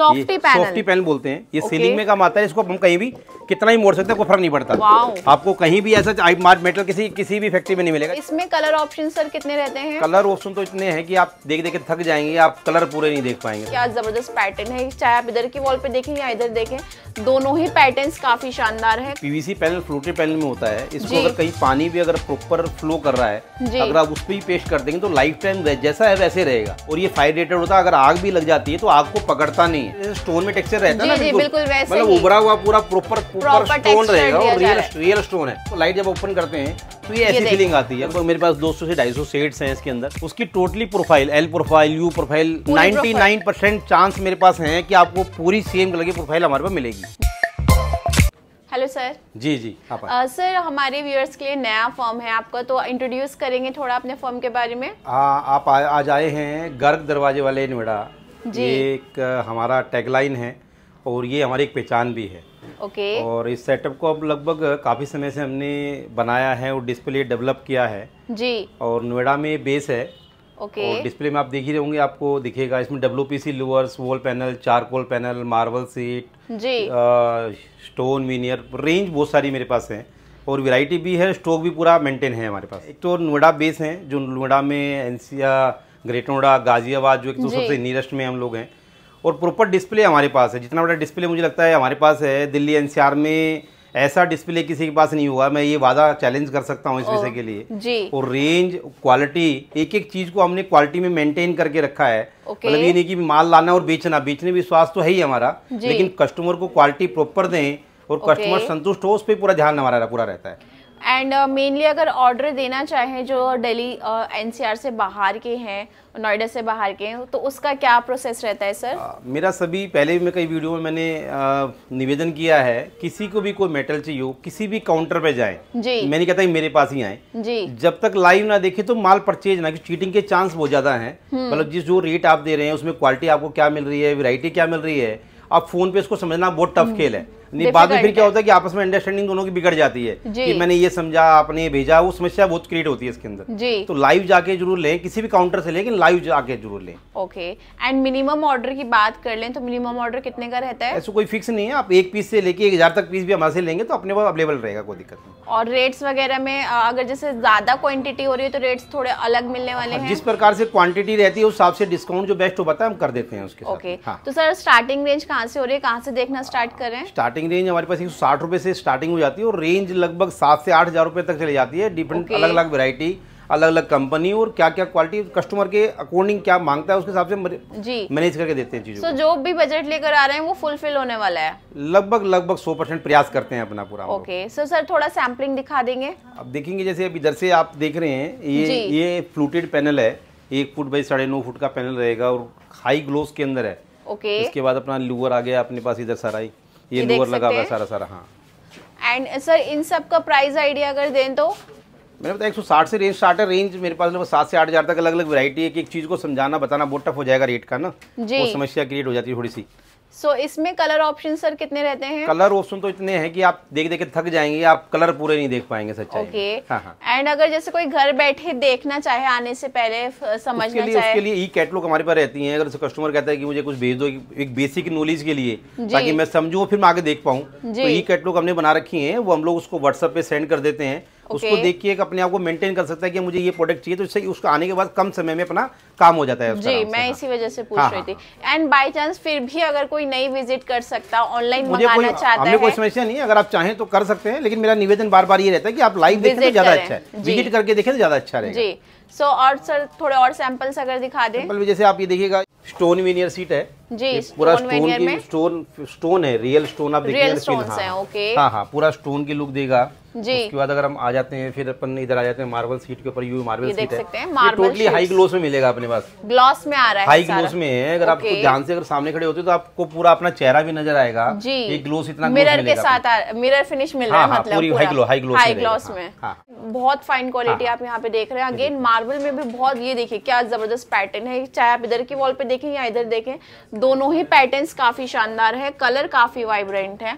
Softy panel softy panel बोलते हैं ये सीलिंग में काम आता है इसको हम कहीं भी कितना ही मोड़ सकते हैं कोई फर्क नहीं पड़ता आपको कहीं भी ऐसा मेटल किसी किसी भी फैक्ट्री में नहीं मिलेगा इसमें कलर ऑप्शन सर कितने रहते हैं कलर ऑप्शन तो इतने हैं कि आप देख देख के थक जाएंगे आप कलर पूरे नहीं देख पाएंगे क्या जबरदस्त पैटर्न है चाहे आप इधर की वॉल पे देखें या इधर देखें दोनों ही पैटर्न्स काफी शानदार है पीवीसी पैनल फ्लोटे पैनल में होता है इसको अगर कहीं पानी भी अगर प्रॉपर फ्लो कर रहा है अगर आप उस पर भी पेश कर देंगे तो लाइफ टाइम जैसा है वैसे रहेगा और ये फायर रेटेड होता है अगर आग भी लग जाती है तो आग को पकड़ता नहीं है स्टोन में टेक्सचर रहता है ना बिल्कुल वैसे मतलब उभरा हुआ पूरा प्रॉपर प्रॉपर स्टोन रहेगा और रियल रियल स्टोन है तो लाइट जब ओपन करते हैं तो ये ऐसी फीलिंग आती है मेरे पास 200 से 250 शेड्स हैं इसके अंदर उसकी totally profile L profile U profile 99 percent chance मेरे पास हैं कि आपको पूरी सेम कलर की प्रोफाइल हमारे पास मिलेगी हेलो सर जी जी आप आ, सर हमारे व्यूअर्स के लिए नया फॉर्म है आपका तो इंट्रोड्यूस करेंगे थोड़ा अपने फॉर्म के बारे में आ, आप आ, आज आए हैं गर्ग दरवाजे वाले नोएडा जी एक हमारा टैगलाइन है और ये हमारी एक पहचान भी है ओके और इस सेटअप को अब लगभग काफ़ी समय से हमने बनाया है और डिस्प्ले डेवलप किया है जी और नोएडा में बेस है ओके okay. और डिस्प्ले में आप देख ही रहोगे आपको दिखेगा इसमें W louvers wall panel charcoal panel marble sheet जी स्टोन मीनियर रेंज बहुत सारी मेरे पास है और वैरायटी भी है स्टॉक भी पूरा मेंटेन है हमारे पास एक तो नोएडा बेस है जो नोएडा में एनसीआर ग्रेटर नोएडा गाजियाबाद जो एक तो सबसे नियरेस्ट में हम लोग हैं और प्रॉपर डिस्प्ले हमारे पास है जितना बड़ा डिस्प्ले मुझे लगता है हमारे पास है दिल्ली एनसीआर में ऐसा डिस्प्ले किसी के पास नहीं हुआ मैं ये वादा चैलेंज कर सकता हूँ इस विषय के लिए जी और रेंज क्वालिटी एक एक चीज को हमने क्वालिटी में मेंटेन करके रखा है मतलब ये नहीं कि माल लाना और बेचना बेचने विश्वास तो है ही हमारा लेकिन कस्टमर को क्वालिटी प्रॉपर दें और कस्टमर संतुष्ट हो उस पर पूरा ध्यान हमारा पूरा रहता है एंड मेनली uh, अगर ऑर्डर देना चाहें जो दिल्ली एन uh, से बाहर के हैं नोएडा से बाहर के हैं तो उसका क्या प्रोसेस रहता है सर uh, मेरा सभी पहले भी मैं कई वीडियो में मैंने uh, निवेदन किया है किसी को भी कोई मेटल चाहिए हो किसी भी काउंटर पे जाए जी मैंने कहता है मेरे पास ही आए जी जब तक लाइव ना देखे तो माल परचेज ना क्योंकि चीटिंग के चांस बहुत ज़्यादा है हम्म। मतलब जिस जो रेट आप दे रहे हैं उसमें क्वालिटी आपको क्या मिल रही है वेरायटी क्या मिल रही है आप फोन पे इसको समझना बहुत टफ खेल है बाद में फिर क्या होता है कि आपस में अंडरस्टैंडिंग दोनों की बिगड़ जाती है कि मैंने ये समझा आपने ये भेजा वो समस्या बहुत क्रिएट होती है इसके अंदर तो लाइव जाके जरूर लें किसी भी काउंटर से लेकिन लाइव जाके जरूर लें ओके एंड मिनिमम ऑर्डर की बात कर लें तो मिनिमम ऑर्डर कितने का रहता है ऐसा कोई फिक्स नहीं है आप एक पीस से लेके एक हजार तक पीस भी हमारे से लेंगे तो अपने पास अवेलेबल रहेगा कोई दिक्कत नहीं और रेट्स वगैरह में अगर जैसे ज्यादा क्वांटिटी हो रही है तो रेट्स थोड़े अलग मिलने वाले हाँ, हैं जिस प्रकार से क्वांटिटी रहती है उस हिसाब से डिस्काउंट जो बेस्ट हो बता है हम कर देते हैं उसके ओके हाँ। तो सर स्टार्टिंग रेंज कहाँ से हो रही है कहाँ से देखना स्टार्ट करें स्टार्टिंग स्टार्टिंग रेंज हमारे पास एक सौ से स्टार्टिंग हो जाती है और रेंज लगभग सात से आठ हज़ार रुपये तक चली जाती है डिफरेंट okay. अलग अलग वेरायटी अलग अलग कंपनी और क्या क्या क्वालिटी कस्टमर के अकॉर्डिंग क्या मांगता है उसके हिसाब से मैनेज करके देते हैं चीजों so, जो भी बजट लेकर आ रहे हैं वो फुलफिल होने वाला है लगभग लगभग सौ परसेंट प्रयास करते हैं अपना पूरा ओके सो सर थोड़ा सैम्पलिंग दिखा देंगे अब देखेंगे जैसे अभी इधर से आप देख रहे हैं ये ये फ्लूटेड पैनल है एक फुट बाई साढ़े फुट का पैनल रहेगा और हाई ग्लोस के अंदर है ओके okay. इसके बाद अपना लूअर आ गया अपने पास इधर सराई ये नूर लगा हुआ है सारा सारा हाँ एंड सर इन सब का प्राइस आइडिया अगर दें तो मैंने बताया साठ से रेंज है रेंज मेरे पास सात से आठ हज़ार तक अलग अलग वैरायटी है कि एक चीज़ को समझाना बताना बहुत टफ हो जाएगा रेट का ना जी वो समस्या क्रिएट हो जाती है थोड़ी सी सो इसमें कलर ऑप्शन सर कितने रहते हैं कलर ऑप्शन तो इतने हैं कि आप देख देख के थक जाएंगे आप कलर पूरे नहीं देख पाएंगे सच्चाई ओके okay. हाँ हाँ। एंड अगर जैसे कोई घर बैठे देखना चाहे आने से पहले समझना लिए, चाहे उसके लिए ई कैटलॉग हमारे पास रहती है अगर कस्टमर कहता है कि मुझे कुछ भेज दो एक बेसिक नॉलेज के लिए ताकि मैं समझू फिर मैं आगे देख पाऊँ तो ई कैटलॉग हमने बना रखी है वो हम लोग उसको व्हाट्सएप पे सेंड कर देते हैं okay. उसको के अपने आप को मेंटेन कर सकता है कि मुझे ये प्रोडक्ट चाहिए तो इससे उसको आने के बाद कम समय में अपना काम हो जाता है जी मैं इसी वजह से पूछ हाँ, रही हाँ, थी एंड बाय चांस फिर भी अगर कोई नई विजिट कर सकता ऑनलाइन मंगाना चाहता है हमें कोई समस्या नहीं अगर आप चाहें तो कर सकते हैं लेकिन मेरा निवेदन बार बार ये रहता है कि आप लाइव देखें तो ज्यादा अच्छा है विजिट करके देखें तो ज्यादा अच्छा रहेगा जी सो so, और सर थोड़े और सैंपल्स अगर दिखा दें जैसे आप ये देखिएगा स्टोन वेनियर सीट है जी पूरा स्टोन की स्टोन स्टोन है रियल स्टोन आप देखिए हाँ, ओके हाँ हाँ पूरा स्टोन की लुक देगा जी उसके बाद अगर हम आ जाते हैं फिर अपन इधर आ जाते हैं मार्बल सीट के ऊपर यू मार्बल सीट है टोटली हाई ग्लोस में मिलेगा अपने पास ग्लॉस में आ रहा है हाई ग्लोस में है अगर आपको ध्यान से अगर सामने खड़े होते तो आपको पूरा अपना चेहरा भी नजर आएगा जी ग्लोस इतना मिरर के साथ मिरर फिनिश मिल रहा हाँ, है हाँ, मतलब हाँ, बहुत फाइन क्वालिटी आप यहाँ पे देख रहे हैं अगेन मार्बल मार्बल में भी बहुत ये देखिए क्या ज़बरदस्त पैटर्न है चाहे आप इधर की वॉल पे देखें या इधर देखें दोनों ही पैटर्न्स काफ़ी शानदार है कलर काफ़ी वाइब्रेंट है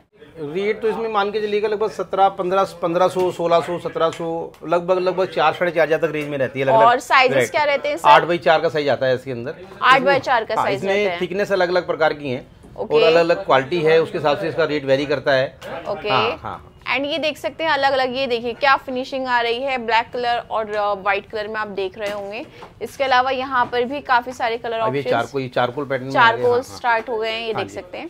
रेट तो इसमें मान के चलिएगा लगभग सत्रह पंद्रह पंद्रह सौ सोलह सौ सत्रह सौ लगभग लगभग चार साढ़े चार हजार तक रेंज में रहती है लग और साइजेस क्या रहते हैं आठ बाई चार का साइज आता है इसके अंदर आठ बाई चार का साइज में थिकनेस अलग अलग प्रकार की है और अलग अलग क्वालिटी है उसके हिसाब से इसका रेट वेरी करता है ओके हाँ हाँ एंड ये देख सकते हैं अलग अलग ये देखिए क्या फिनिशिंग आ रही है ब्लैक कलर और वाइट uh, कलर में आप देख रहे होंगे इसके अलावा यहाँ पर भी काफी सारे colour option charcoal charcoal start हो गए हैं ये हाँ देख सकते हैं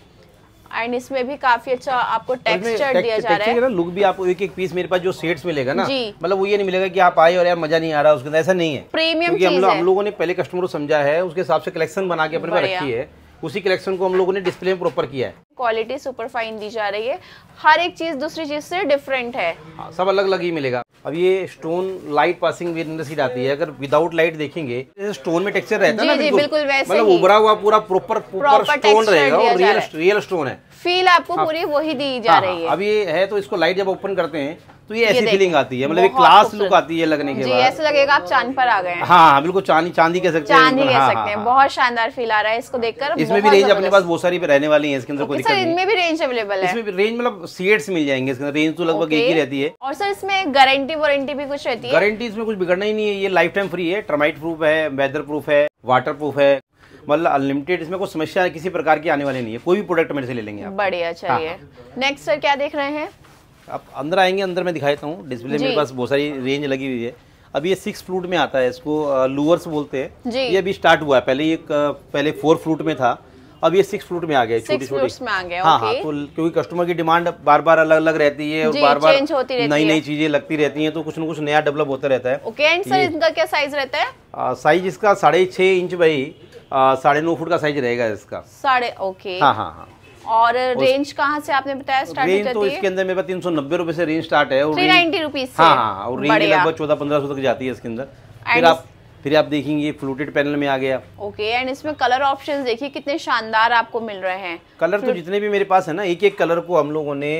एंड इसमें भी काफी अच्छा आपको टेक्सचर दिया जा रहा है लुक भी आपको एक एक पीस मेरे पास जो सेट्स मिलेगा ना मतलब वो ये नहीं मिलेगा कि आप आए और यार मजा नहीं आ रहा उसके अंदर ऐसा नहीं है प्रीमियम हम लोगों ने पहले कस्टमर को समझा है उसके हिसाब से कलेक्शन बना के अपने रखी है उसी कलेक्शन को हम लोगों ने डिस्प्ले में प्रॉपर किया है क्वालिटी सुपर फाइन दी जा रही है हर एक चीज़ दूसरी चीज़ से डिफरेंट है हाँ, सब अलग अलग ही मिलेगा अब ये स्टोन लाइट पासिंग विंडो आती है अगर विदाउट लाइट देखेंगे स्टोन में टेक्सचर रहता है ना बिल्कुल, वैसे मतलब उभरा हुआ पूरा प्रॉपर प्रॉपर स्टोन रहेगा और रियल रियल स्टोन है फील आपको हाँ। पूरी वही दी जा हाँ, रही है अब ये है तो इसको लाइट जब ओपन करते हैं तो ये ऐसी फीलिंग आती है मतलब एक क्लास लुक आती है लगने के बाद ऐसा लगेगा आप चांद पर आ गए हैं हाँ, हाँ बिल्कुल चांदी चांदी कह सकते हैं चांदी कह हाँ, सकते हाँ, हैं बहुत शानदार फील आ रहा है इसको देखकर इसमें भी रेंज अपने पास बहुत सारी रहने वाली है इसके अंदर कोई दिक्कत इनमें भी रेंज अवेलेबल है इसमें रेंज मतलब सीट्स मिल जाएंगे इसके अंदर रेंज तो लगभग एक ही रहती है और सर इसमें गारंटी वारंटी भी कुछ रहती है गारंटी इसमें कुछ बिगड़ना ही नहीं है ये लाइफ टाइम फ्री है टर्माइट प्रूफ है वेदर प्रूफ है वाटर प्रूफ है मतलब अनलिमिटेड इसमें कोई समस्या किसी प्रकार की आने वाली नहीं है कोई भी प्रोडक्ट मेरे से ले लेंगे आप बढ़िया चाहिए नेक्स्ट सर क्या देख रहे हैं आप अंदर आएंगे अंदर मैं दिखाता हूँ डिस्प्ले मेरे पास बहुत सारी रेंज लगी हुई है अब ये सिक्स फ्लूट में आता है इसको लूअर्स बोलते हैं ये अभी स्टार्ट हुआ है पहले ये पहले फोर फ्लूट में था अब ये सिक्स फ्लूट में आ गए छोटी छोटी हाँ हाँ तो क्योंकि कस्टमर की डिमांड बार बार अलग अलग रहती है और बार बार नई नई चीजें लगती रहती हैं तो कुछ न कुछ नया डेवलप होता रहता है ओके एंड सर इनका क्या साइज रहता है साइज इसका साढ़े छह इंच भाई साढ़े नौ फुट का साइज रहेगा इसका साढ़े ओके हाँ हाँ हाँ और रेंज कहाँ से आपने बताया स्टार्टिंग तो इसके अंदर मेरे तीन सौ नब्बे रूपए से रेंज स्टार्ट है थ्री नाइन्टी रुपीज और हाँ, हाँ, रेंज लगभग चौदह पंद्रह सौ तक जाती है इसके अंदर फिर आप फिर आप देखेंगे फ्लूटेड पैनल में आ गया ओके okay, एंड इसमें कलर ऑप्शंस देखिए कितने शानदार आपको मिल रहे हैं कलर तो जितने भी मेरे पास है ना एक एक कलर को हम लोगों ने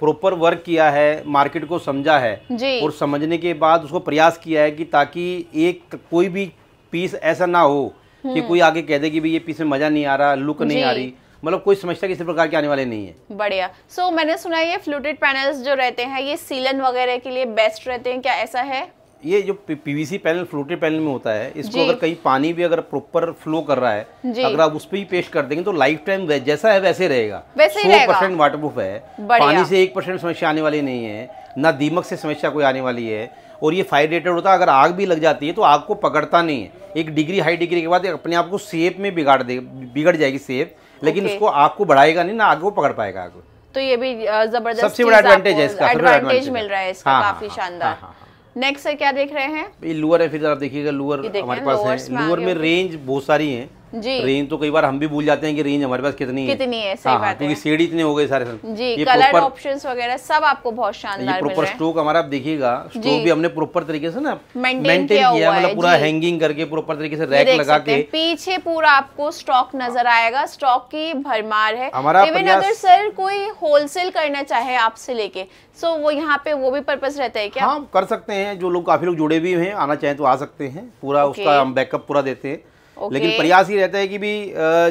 प्रॉपर वर्क किया है मार्केट को समझा है जी। और समझने के बाद उसको प्रयास किया है कि ताकि एक कोई भी पीस ऐसा ना हो कि हम्म। कोई आगे कह दे कि भाई ये पीस में मजा नहीं आ रहा लुक नहीं आ रही मतलब कोई समस्या किसी प्रकार के आने वाले नहीं है बढ़िया सो so, मैंने सुना ये फ्लूटेड पैनल्स जो रहते हैं ये सीलन वगैरह के लिए बेस्ट रहते हैं क्या ऐसा है ये जो पीवीसी पैनल फ्लूटेड पैनल में होता है इसको अगर कहीं पानी भी अगर प्रॉपर फ्लो कर रहा है अगर आप उस पर ही पेश कर देंगे तो लाइफ टाइम जैसा है वैसे रहेगा सौ परसेंट वाटर प्रूफ है पानी से एक परसेंट समस्या आने वाली नहीं है ना दीमक से समस्या कोई आने वाली है और ये फायर रेटेड होता है अगर आग भी लग जाती है तो आग को पकड़ता नहीं है एक डिग्री हाई डिग्री के बाद अपने आप को सेप में बिगाड़ दे बिगड़ जाएगी सेप लेकिन उसको आग को बढ़ाएगा नहीं ना आग को पकड़ पाएगा आग तो ये भी जबरदस्त सबसे बड़ा एडवांटेज है इसका एडवांटेज मिल रहा है इसका हाँ, काफी हाँ, हाँ, शानदार नेक्स्ट सर क्या देख रहे हैं ये लूअर है फिर आप देखिएगा लूअर हमारे पास है लूअर में रेंज बहुत सारी है जी रेंज तो कई बार हम भी भूल जाते हैं कि रेंज हमारे पास कितनी है कितनी है सही हाँ, बात क्योंकि शेड इतने हो गए सारे सर जी कलर ऑप्शंस वगैरह सब आपको बहुत शानदार ये प्रॉपर स्ट्रोक हमारा आप देखिएगा स्ट्रोक भी हमने प्रॉपर तरीके से ना मेंटेन किया मतलब पूरा हैंगिंग करके प्रॉपर तरीके से रैक लगा के पीछे पूरा आपको स्टॉक नजर आएगा स्टॉक की भरमार है इवन अगर सर कोई होलसेल करना चाहे आपसे लेके सो वो यहाँ पे वो भी पर्पज रहता है क्या हाँ, कर सकते हैं जो लोग काफी लोग जुड़े भी है आना चाहे तो आ सकते हैं पूरा उसका हम बैकअप पूरा देते हैं okay. लेकिन प्रयास ये रहता है कि भी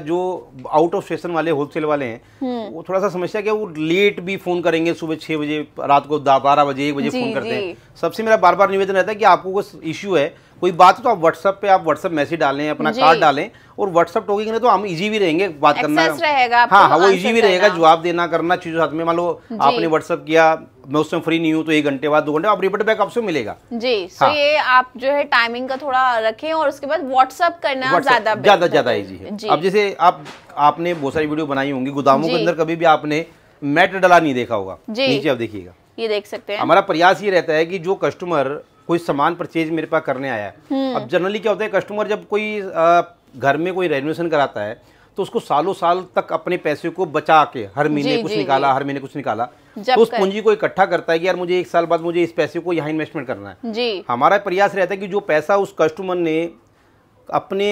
जो आउट ऑफ स्टेशन वाले होलसेल वाले हैं हम्म। वो थोड़ा सा समस्या क्या वो लेट भी फोन करेंगे सुबह छह बजे रात को बारह बजे एक बजे फोन करते हैं सबसे मेरा बार बार निवेदन रहता है कि आपको इश्यू है कोई बात तो आप व्हाट्सएप पे आप व्हाट्सएप मैसेज डालें अपना कार्ड डालें और व्हाट्सएप टॉकिंग में तो हम इजी भी रहेंगे बात करना रहेगा हाँ हाँ तो वो इजी भी रहेगा जवाब देना करना चीजों साथ में मान लो आपने व्हाट्सएप किया मैं उस समय फ्री नहीं हूँ तो एक घंटे बाद दो घंटे आप रिपोर्ट बैक आपसे मिलेगा जी सो हाँ। ये आप जो है टाइमिंग का थोड़ा रखें और उसके बाद व्हाट्सअप करना ज्यादा ज्यादा ज्यादा इजी है अब जैसे आप आपने बहुत सारी वीडियो बनाई होंगी गोदामों के अंदर कभी भी आपने मैट डला नहीं देखा होगा नीचे आप देखिएगा ये देख सकते हैं हमारा प्रयास ये रहता है कि जो कस्टमर कोई सामान परचेज मेरे पास करने आया है हम्म। अब जनरली क्या होता है कस्टमर जब कोई घर में कोई रेनोवेशन कराता है तो उसको सालों साल तक अपने पैसे को बचा के हर महीने कुछ जी, निकाला जी, हर महीने कुछ निकाला तो उस पूंजी को इकट्ठा करता है कि यार मुझे एक साल बाद मुझे इस पैसे को यहाँ इन्वेस्टमेंट करना है जी हमारा प्रयास रहता है कि जो पैसा उस कस्टमर ने अपने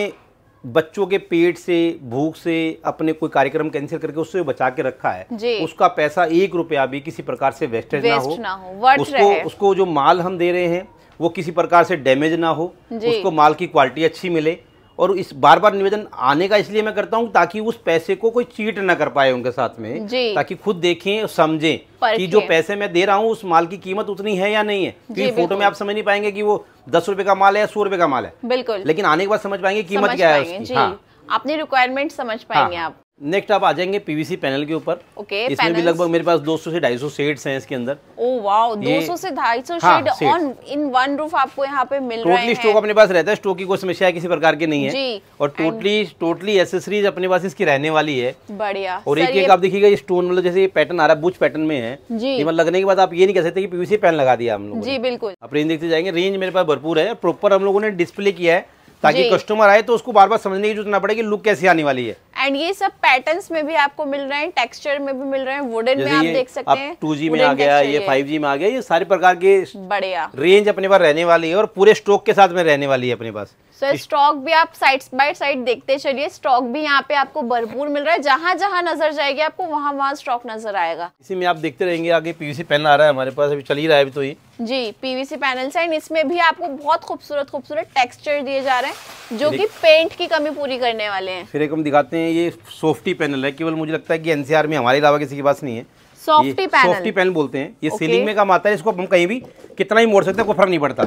बच्चों के पेट से भूख से अपने कोई कार्यक्रम कैंसिल करके उससे बचा के रखा है उसका पैसा एक रुपया भी किसी प्रकार से वेस्टेज ना हो, ना हो उसको उसको जो माल हम दे रहे हैं वो किसी प्रकार से डैमेज ना हो उसको माल की क्वालिटी अच्छी मिले और इस बार बार निवेदन आने का इसलिए मैं करता हूँ ताकि उस पैसे को कोई चीट ना कर पाए उनके साथ में ताकि खुद देखें और समझें कि जो पैसे मैं दे रहा हूँ उस माल की कीमत उतनी है या नहीं है क्योंकि फोटो में आप समझ नहीं पाएंगे कि वो दस रुपए का माल है या सौ रुपए का माल है बिल्कुल लेकिन आने के बाद समझ पाएंगे कीमत क्या है उसकी आपने हाँ। रिक्वायरमेंट समझ पाएंगे हाँ। आप नेक्स्ट आप आ जाएंगे पीवीसी पैनल के ऊपर ओके okay, इसमें भी लगभग मेरे पास 200 से 250 शेड्स हैं इसके अंदर ओ वाओ 200 से 250 shade on in one roof आपको यहाँ पे मिल टोटली रहे स्टॉक अपने पास रहता है स्टॉक की कोई समस्या किसी प्रकार की नहीं है जी, और टोटली टोटली एसेसरीज अपने पास इसकी रहने वाली है बढ़िया और एक एक आप देखिएगा ये स्टोन मतलब जैसे पैटर्न आ रहा है बुच पैटर्न में है मतलब लगने के बाद आप ये नहीं कह सकते पीवीसी पैन लगा दिया हम लोग जी बिल्कुल आप रेंज देखते जाएंगे रेंज मेरे पास भरपूर है प्रॉपर हम लोगों ने डिस्प्ले किया है ताकि कस्टमर आए तो उसको बार बार समझने की जरूरत ना पड़े कि लुक कैसी आने वाली है एंड ये सब पैटर्न्स में भी आपको मिल रहे हैं टेक्सचर में भी मिल रहे हैं वुडन में आप देख सकते हैं टू जी में आ गया ये फाइव जी में आ गया ये सारे प्रकार के बढ़िया रेंज अपने पास रहने वाली है और पूरे स्टॉक के साथ में रहने वाली है अपने पास सर so, स्टॉक भी आप साइड बाय साइड देखते चलिए स्टॉक भी यहाँ पे आपको भरपूर मिल रहा है जहाँ जहाँ नजर जाएगी आपको वहाँ वहाँ स्टॉक नजर आएगा इसी में आप देखते रहेंगे आगे पीवीसी पैनल आ रहा है हमारे पास अभी चल ही रहा है अभी तो ये जी पीवीसी पैनल एंड इसमें भी आपको बहुत खूबसूरत खूबसूरत टेक्सचर दिए जा रहे हैं जो की पेंट की कमी पूरी करने वाले हैं फिर एक हम दिखाते हैं हैं ये सॉफ्टी पैनल है केवल मुझे लगता है कि एनसीआर में हमारे अलावा किसी के पास नहीं है सॉफ्टी पैनल सॉफ्टी पैनल बोलते हैं ये okay. सीलिंग में काम आता है इसको हम कहीं भी कितना ही मोड़ सकते हैं कोई फर्क नहीं पड़ता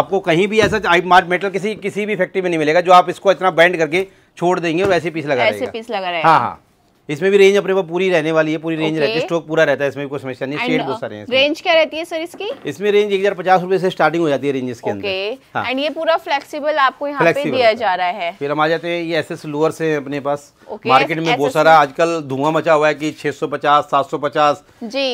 आपको कहीं भी ऐसा मेटल किसी किसी भी फैक्ट्री में नहीं मिलेगा जो आप इसको इतना बैंड करके छोड़ देंगे और ऐसे पीस लगा ऐसे पीस लगा रहे हैं हाँ हाँ इसमें भी रेंज अपने पूरी रहने वाली है पूरी रेंज okay. रहती है स्टॉक पूरा रहता है इसमें कोई समस्या नहीं शेड बहुत सारे हैं रेंज uh, क्या रहती है सर इसकी इसमें रेंज एक हजार पचास रूपए से स्टार्टिंग हो जाती है रेंज इसके अंदर एंड हाँ। ये पूरा फ्लेक्सिबल आपको यहाँ पे दिया जा रहा है फिर हम आ जाते हैं ये एस एस लोअर से अपने पास मार्केट में बहुत सारा आजकल धुआं मचा हुआ है की छह सौ पचास सात सौ पचास जी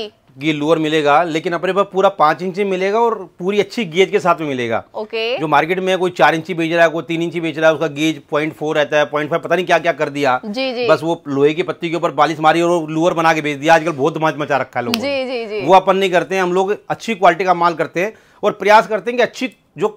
ये लोअर मिलेगा लेकिन अपने पास पूरा पांच इंची मिलेगा और पूरी अच्छी गेज के साथ में मिलेगा ओके okay. जो मार्केट में कोई चार इंची बेच रहा है कोई तीन इंची बेच रहा है उसका गेज पॉइंट फोर रहता है पॉइंट फाइव पता नहीं क्या क्या कर दिया जी जी बस वो लोहे की पत्ती के ऊपर बालिश मारी और लोअर बना के बेच दिया आजकल बहुत मच मचा रखा है लोगों वो अपन नहीं करते हैं हम लोग अच्छी क्वालिटी का माल करते हैं और प्रयास करते हैं कि अच्छी जो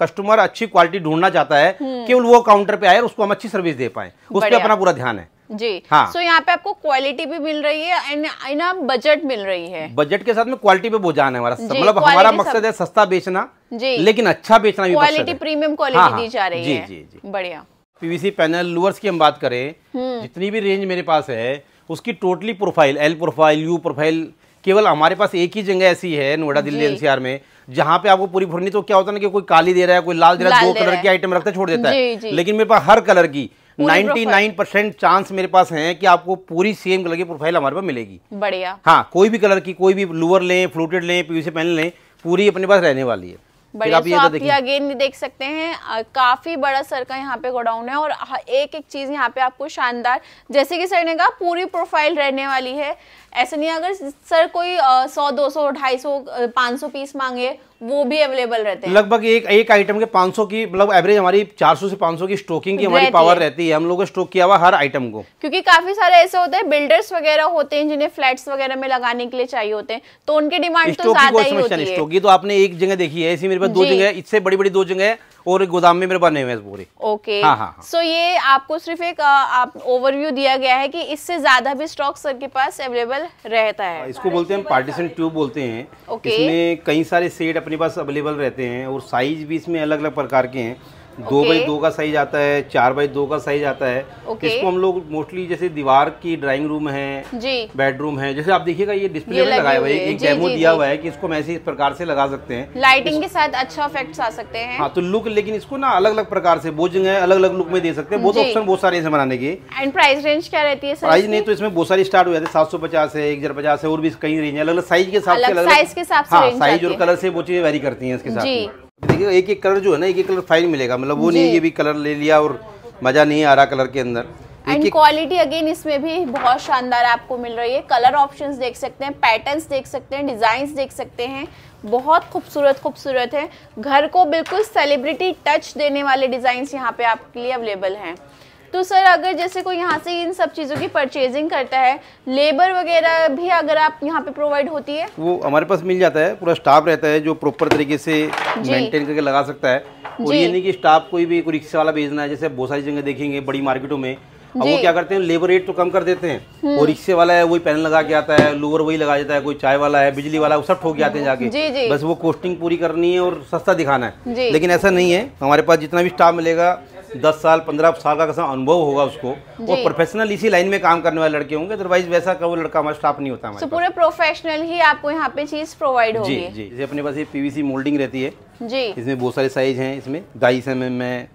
कस्टमर अच्छी क्वालिटी ढूंढना चाहता है हम्म। केवल वो काउंटर पे आए और उसको हम अच्छी सर्विस दे पाए उस पर अपना पूरा ध्यान है जी हाँ सो so, यहाँ पे आपको क्वालिटी भी मिल रही है एंड इन बजट मिल रही है बजट के साथ में क्वालिटी पे बोझान है मतलब हमारा मतलब हमारा मकसद है सस्ता बेचना जी लेकिन अच्छा बेचना क्वालिटी प्रीमियम क्वालिटी दी जा रही है जी जी बढ़िया पीवीसी पैनल लुअर्स की हम बात करें हम्म। जितनी भी रेंज मेरे पास है उसकी totally profile L profile U profile केवल हमारे पास एक ही जगह ऐसी है नोएडा दिल्ली एनसीआर में जहाँ पे आपको पूरी भरनी तो क्या होता है ना कि कोई काली दे रहा है कोई लाल दे रहा है दो कलर की आइटम रखते छोड़ देता है लेकिन मेरे पास हर कलर की नाइन चांस मेरे पास है कि आपको पूरी सेम कलर की प्रोफाइल हमारे पास मिलेगी बढ़िया हाँ कोई भी कलर की कोई भी लोअर लें फ्लूटेड लें पीवीसी पैनल लें पूरी अपने पास रहने वाली है बड़े आप, तो आप ये अगेन तो देख सकते हैं आ, काफी बड़ा सर का यहाँ पे गोडाउन है और एक एक चीज यहाँ पे आपको शानदार जैसे कि सर ने कहा पूरी प्रोफाइल रहने वाली है ऐसा नहीं अगर सर कोई सौ दो सौ ढाई सौ पाँच सौ पीस मांगे वो भी अवेलेबल रहते हैं लगभग एक एक आइटम के 500 की मतलब एवरेज हमारी 400 से 500 की स्टोकिंग की हमारी पावर रहती है हम लोगों स्टोक किया हुआ हर आइटम को क्योंकि काफी सारे ऐसे होते हैं बिल्डर्स वगैरह होते हैं जिन्हें फ्लैट्स वगैरह में लगाने के लिए चाहिए होते हैं तो उनकी डिमांड तो ज्यादा ही होती है की तो आपने एक जगह देखी है इसी मेरे पास दो जगह इससे बड़ी बड़ी दो जगह पूरे गोदाम में मेरे बने हुए हैं पूरे ओके हाँ हाँ सो हाँ। ये आपको सिर्फ एक आप ओवरव्यू दिया गया है कि इससे ज्यादा भी स्टॉक सर के पास अवेलेबल रहता है हाँ, इसको बोलते हैं पार्टीशन ट्यूब बोलते हैं इसमें कई सारे सेट अपने पास अवेलेबल रहते हैं और साइज भी इसमें अलग अलग प्रकार के हैं दो बाई दो का साइज आता है चार बाई दो का साइज आता है इसको हम लोग मोस्टली जैसे दीवार की ड्राइंग रूम है जी बेडरूम है जैसे आप देखिएगा ये डिस्प्ले में लगाया हुआ है एक डेमो दिया हुआ है कि इसको मैं इस प्रकार से लगा सकते हैं लाइटिंग के साथ अच्छा इफेक्ट आ सकते हैं हाँ तो लुक लेकिन इसको ना अलग अलग प्रकार से बोझ है अलग अलग लुक में दे सकते हैं बहुत ऑप्शन बहुत सारे इसे बनाने के एंड प्राइस रेंज क्या रहती है प्राइस नहीं तो इसमें बहुत सारी स्टार्ट हो जाते हैं सात सौ पचास है एक हजार पचास है और भी कई रेंज है अलग अलग साइज के हिसाब से साइज साइज हाँ, और कलर से वो चीजें वेरी करती है इसके साथ देखिए एक एक कलर जो है ना एक एक कलर फाइन मिलेगा मतलब वो नहीं ये भी कलर ले लिया और मज़ा नहीं आ रहा कलर के अंदर एंड क्वालिटी अगेन इसमें भी बहुत शानदार आपको मिल रही है कलर ऑप्शंस देख सकते हैं पैटर्न्स देख सकते हैं डिज़ाइंस देख सकते हैं बहुत खूबसूरत खूबसूरत है घर को बिल्कुल सेलिब्रिटी टच देने वाले डिजाइन यहाँ पे आपके लिए अवेलेबल है तो सर अगर जैसे कोई यहाँ से इन सब चीज़ों की परचेजिंग करता है लेबर वगैरह भी अगर आप यहाँ पे प्रोवाइड होती है वो हमारे पास मिल जाता है पूरा स्टाफ रहता है जो प्रॉपर तरीके से मेंटेन करके लगा सकता है और ये नहीं कि स्टाफ कोई भी कोई रिक्शा वाला भेजना है जैसे बहुत सारी जगह देखेंगे बड़ी मार्केटों में अब वो क्या करते हैं लेबर रेट तो कम कर देते हैं और हम्म। रिक्शे वाला है वही पैनल लगा के आता है लोअर वही लगा देता है कोई चाय वाला है बिजली वाला है वो सब ठोक आते हैं जाके जी जी। बस वो कोस्टिंग पूरी करनी है और सस्ता दिखाना है लेकिन ऐसा नहीं है हमारे पास जितना भी स्टाफ मिलेगा दस साल पंद्रह साल का कैसा अनुभव होगा उसको वो प्रोफेशनल इसी लाइन में काम करने वाले लड़के होंगे अदरवाइज वैसा का वो लड़का हमारा स्टाफ नहीं होता पूरे प्रोफेशनल ही आपको यहाँ पे चीज प्रोवाइड होगी जी जी जैसे अपने पास ये पीवीसी मोल्डिंग रहती है जी इसमें बहुत सारे साइज है इसमें ढाई एम एम है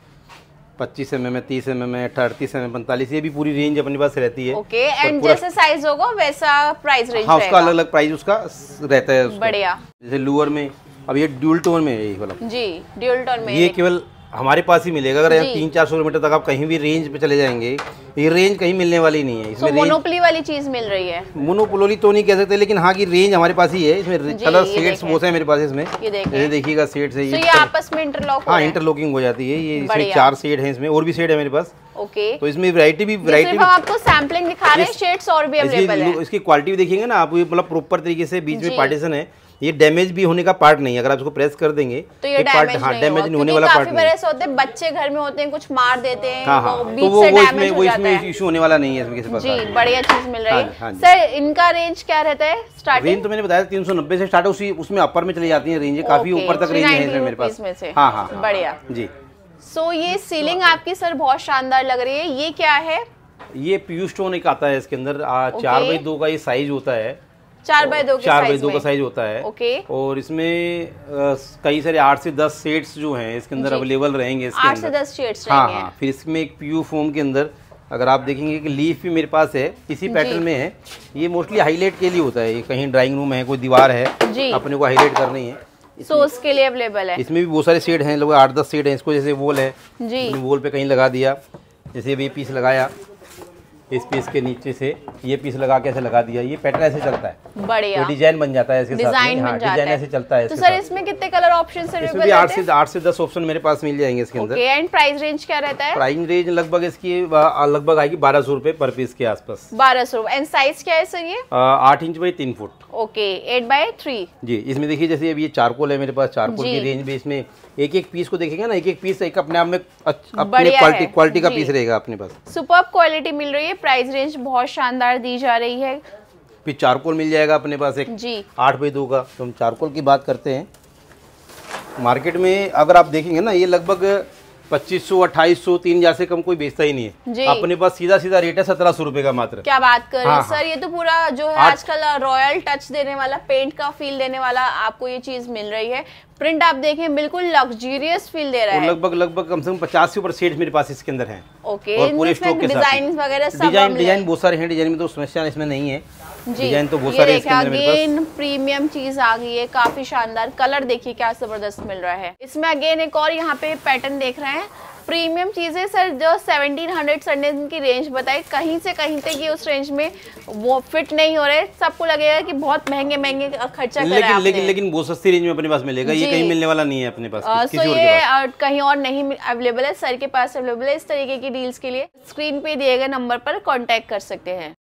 पच्चीस एम एम तीस एम एम है अड़तीस एम एम पैंतालीस ये भी पूरी रेंज अपने पास रहती है ओके एंड जैसे साइज होगा वैसा प्राइस रेंज हाँ उसका अलग अलग प्राइस उसका रहता है बढ़िया जैसे लूअर में अब ये ड्यूल टोन में है ये वाला जी ड्यूल टोन में ये केवल हमारे पास ही मिलेगा अगर यहाँ तीन चार सौ किलोमीटर तक आप कहीं भी रेंज पे चले जाएंगे ये रेंज कहीं मिलने वाली नहीं है इसमें so, तो मोनोपोली वाली चीज मिल रही है मोनोपोली तो नहीं कह सकते लेकिन हाँ की रेंज हमारे पास ही है इसमें कलर सेट्स बहुत है मेरे पास इसमें ये देखिएगा शेड है ये तो आपस में इंटरलॉक हाँ इंटरलॉकिंग हो जाती है ये इसमें चार सेट है इसमें और भी सेट है मेरे पास ओके तो इसमें वैरायटी भी वैरायटी आपको सैम्पलिंग दिखा रहे हैं शेड्स और भी अवेलेबल है इसकी क्वालिटी भी देखेंगे ना आप मतलब प्रॉपर तरीके से बीच में पार्टीशन है ये डैमेज भी होने का पार्ट नहीं है अगर आप इसको प्रेस कर देंगे तो ये पार्ट हाँ डैमेज नहीं होने वाला पार्ट नहीं ऐसे होते हैं बच्चे घर में होते हैं कुछ मार देते हैं हाँ, तो हाँ, हाँ, तो वो वो इसमें वो इसमें इशू होने वाला नहीं है इसमें किसी प्रकार जी बढ़िया चीज मिल रही है सर इनका रेंज क्या रहता है स्टार्टिंग रेंज तो मैंने बताया तीन सौ नब्बे से स्टार्ट उसी उसमें अपर में चली जाती है रेंज काफी ऊपर तक रेंज है मेरे पास हाँ हाँ बढ़िया जी सो ये सीलिंग आपकी सर बहुत शानदार लग रही है ये क्या है ये पीयू स्टोन एक आता है इसके अंदर चार बाई दो का ये साइज होता है चार बाय दो चार बाय दो का साइज होता है ओके और इसमें कई सारे आठ से दस शेड्स जो हैं इसके अंदर अवेलेबल रहेंगे इसके आठ से दस शेड्स हाँ हाँ फिर इसमें एक प्यू फोम के अंदर अगर आप देखेंगे कि लीफ भी मेरे पास है इसी पैटर्न में है ये मोस्टली हाईलाइट के लिए होता है कहीं ड्राइंग रूम है कोई दीवार है अपने को हाईलाइट करनी है सो उसके लिए अवेलेबल है इसमें भी बहुत सारे शेड हैं लोग आठ दस शेड हैं इसको जैसे वोल है जी वोल पे कहीं लगा दिया जैसे ये पीस लगाया इस पीस के नीचे से ये पीस लगा के ऐसे लगा दिया ये पैटर्न ऐसे चलता है बढ़िया तो डिजाइन बन जाता है इसके साथ हाँ, डिजाइन ऐसे चलता है तो सर इसमें कितने कलर ऑप्शन इसमें भी आठ से आठ से दस ऑप्शन मेरे पास मिल जाएंगे इसके अंदर एंड प्राइस रेंज क्या रहता है प्राइस रेंज लगभग इसकी लगभग आएगी बारह सौ रूपए पर पीस के पास बारह सौ एंड साइज क्या है सर ये आठ इंच बाई तीन foot okay eight by three जी इसमें देखिए जैसे अभी ये चारकोल है मेरे पास चारकोल की रेंज भी इसमें एक एक पीस को देखेगा ना एक एक पीस एक अपने आप में अपने क्वालिटी का पीस रहेगा अपने पास सुपर क्वालिटी मिल रही है प्राइस रेंज बहुत शानदार दी जा रही है फिर चारकोल मिल जाएगा अपने पास एक जी आठ बाई दो का तो हम चारकोल की बात करते हैं मार्केट में अगर आप देखेंगे ना ये लगभग पच्चीस सौ अट्ठाईस सौ तीन हजार से कम कोई बेचता ही नहीं है अपने पास सीधा सीधा रेट है सत्रह सौ रूपये का मात्र क्या बात कर रहे हैं हाँ, सर हाँ। ये तो पूरा जो है आजकल रॉयल टच देने वाला पेंट का फील देने वाला आपको ये चीज मिल रही है प्रिंट आप देखें बिल्कुल लग्जरियस फील दे रहा है लगभग लगभग कम से कम पचास से ऊपर सेट मेरे पास इसके अंदर है ओके डिजाइन वगैरह डिजाइन डिजाइन बहुत सारे हैं डिजाइन में तो समस्या इसमें नहीं है डिजाइन तो बहुत सारे अगेन प्रीमियम चीज आ गई है काफी शानदार कलर देखिए क्या जबरदस्त मिल रहा है इसमें अगेन एक और यहाँ पे पैटर्न देख रहे हैं प्रीमियम चीज़ें सर जो 1700 हंड्रेड की रेंज बताई कहीं से कहीं तक ये उस रेंज में वो फिट नहीं हो रहे सबको लगेगा कि बहुत महंगे महंगे खर्चा लेकिन करा लेकिन लेकिन बहुत सस्ती रेंज में अपने पास मिलेगा ये कहीं मिलने वाला नहीं है अपने पास आ, सो ये और कहीं और नहीं अवेलेबल है सर के पास अवेलेबल है इस तरीके की डील्स के लिए स्क्रीन पे दिए गए नंबर पर कॉन्टेक्ट कर सकते हैं